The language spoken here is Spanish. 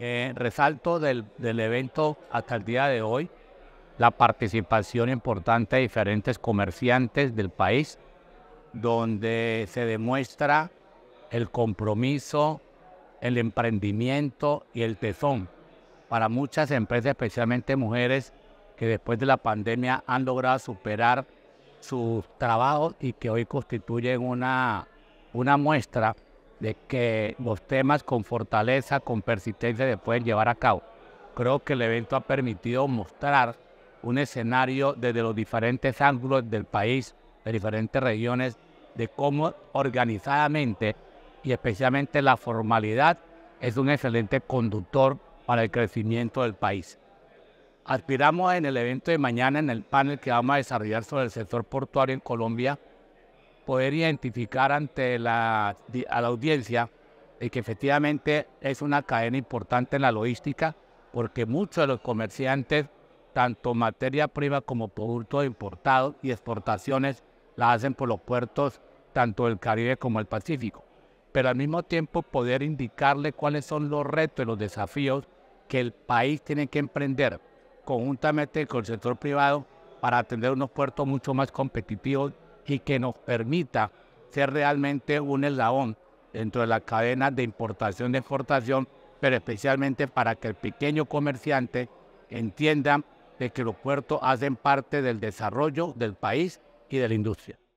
Eh, resalto del, evento hasta el día de hoy la participación importante de diferentes comerciantes del país, donde se demuestra el compromiso, el emprendimiento y el tesón para muchas empresas, especialmente mujeres, que después de la pandemia han logrado superar sus trabajos y que hoy constituyen una, una muestra de que los temas con fortaleza, con persistencia se pueden llevar a cabo. Creo que el evento ha permitido mostrar un escenario desde los diferentes ángulos del país, de diferentes regiones, de cómo organizadamente y especialmente la formalidad es un excelente conductor para el crecimiento del país. Aspiramos en el evento de mañana, en el panel que vamos a desarrollar sobre el sector portuario en Colombia, poder identificar ante la, a la audiencia de que efectivamente es una cadena importante en la logística, porque muchos de los comerciantes, tanto materia prima como productos importados y exportaciones, la hacen por los puertos tanto del Caribe como el Pacífico. Pero al mismo tiempo poder indicarle cuáles son los retos y los desafíos que el país tiene que emprender conjuntamente con el sector privado para atender unos puertos mucho más competitivos y que nos permita ser realmente un eslabón dentro de la cadena de importación y exportación, pero especialmente para que el pequeño comerciante entienda que los puertos hacen parte del desarrollo del país y de la industria.